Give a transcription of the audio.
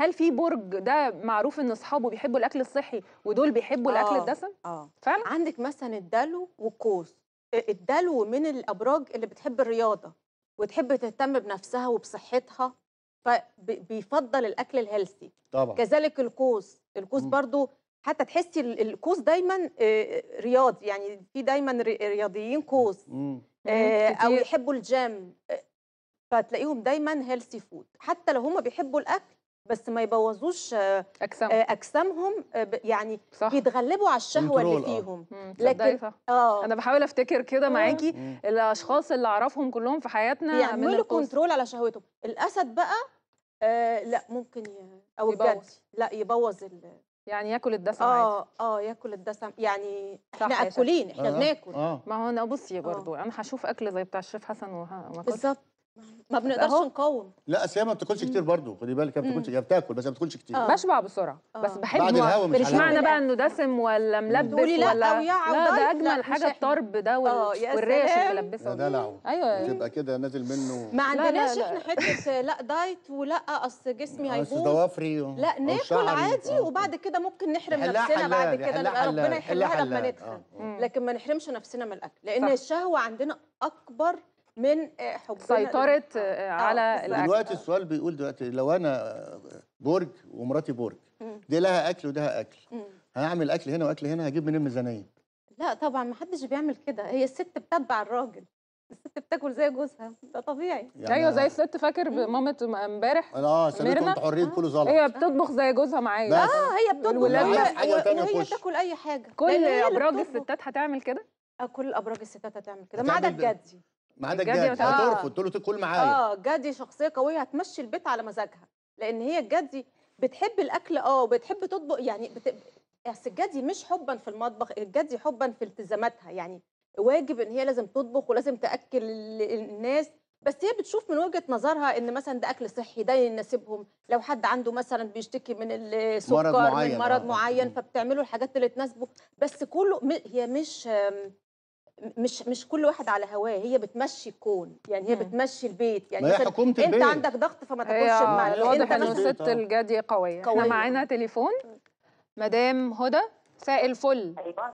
هل في برج ده معروف ان اصحابه بيحبوا الاكل الصحي ودول بيحبوا آه الاكل الدسم اه فعلا عندك مثلا الدلو والقوس الدلو من الابراج اللي بتحب الرياضه وتحب تهتم بنفسها وبصحتها فبيفضل الاكل الهيلثي طبعا كذلك القوس القوس برضو حتى تحسي القوس دايما آه، رياضي يعني في دايما رياضيين قوس آه، او يحبوا الجيم آه، فتلاقيهم دايما هيلثي فود حتى لو هم بيحبوا الاكل بس ما يبوظوش آه، آه، اجسامهم اجسامهم يعني صح. يتغلبوا على الشهوه اللي آه. فيهم لكن صح. اه انا بحاول افتكر كده معاكي الاشخاص اللي اعرفهم كلهم في حياتنا يعملوا يعني كنترول على شهوتهم الاسد بقى آه لا ممكن ي... او يبوظ لا يبوظ ال... يعني ياكل الدسم اه عادي. اه ياكل الدسم يعني احنا اكلين احنا بناكل آه. ما هو انا بصي برضو آه. انا هشوف اكل زي بتاع الشيف حسن وهاكل بالظبط ما بنقدرش نقاوم لا اصل هي ما بتاكلش كتير برضه خدي بالك هي ما بتاكلش هي بتاكل بس ما بتاكلش كتير آه. بشبع بسرعه آه. بس بحب بعد الهوا مش مش معنى بقى انه دسم ولا ملبس ولا آه، لا, لا ده اجمل حاجه الطرب ده والريش الملبسه ده دلع ايوه تبقى كده نازل منه ما عندناش احنا حته لا دايت ولا اصل جسمي آه، هيبوظ اصل ضوافري لا ناكل آه، عادي وبعد كده ممكن نحرم نفسنا بعد كده ربنا يحلها لما ندخل لكن ما نحرمش نفسنا من الاكل لان الشهوه عندنا اكبر من آه، حب سيطرة آه، آه، على الأكل دلوقتي السؤال بيقول دلوقتي لو أنا برج ومراتي برج دي لها أكل وده أكل هعمل أكل هنا وأكل هنا هجيب منين الميزانية؟ لا طبعا ما حدش بيعمل كده هي الست بتتبع الراجل الست بتاكل زي جوزها ده طبيعي يعني ايوه زي الست فاكر مامه امبارح اه سالته انتوا كله زلط هي بتطبخ زي جوزها معايا اه هي بتطبخ هي تاكل اي حاجه كل ابراج الستات هتعمل كده كل ابراج الستات هتعمل كده ما عدا الجدي ما عدا الجدي هترفض تقول له كل معايا اه جدي شخصيه قويه هتمشي البيت على مزاجها لان هي الجدي بتحب الاكل اه وبتحب تطبخ يعني بت... بس الجدي مش حبا في المطبخ الجدي حبا في التزاماتها يعني واجب ان هي لازم تطبخ ولازم تاكل الناس بس هي بتشوف من وجهه نظرها ان مثلا ده اكل صحي ده يناسبهم لو حد عنده مثلا بيشتكي من السكر مرض معين من مرض آه، معين آه. فبتعمله الحاجات اللي تناسبه بس كله هي مش مش مش كل واحد على هواه هي بتمشي الكون يعني هي بتمشي البيت يعني ما حكومه البيت انت عندك ضغط فما تاكلش بمعنى الواضح ان الست الجاديه قويه, قوية. احنا معانا تليفون مدام هدى فل الفل أيوة.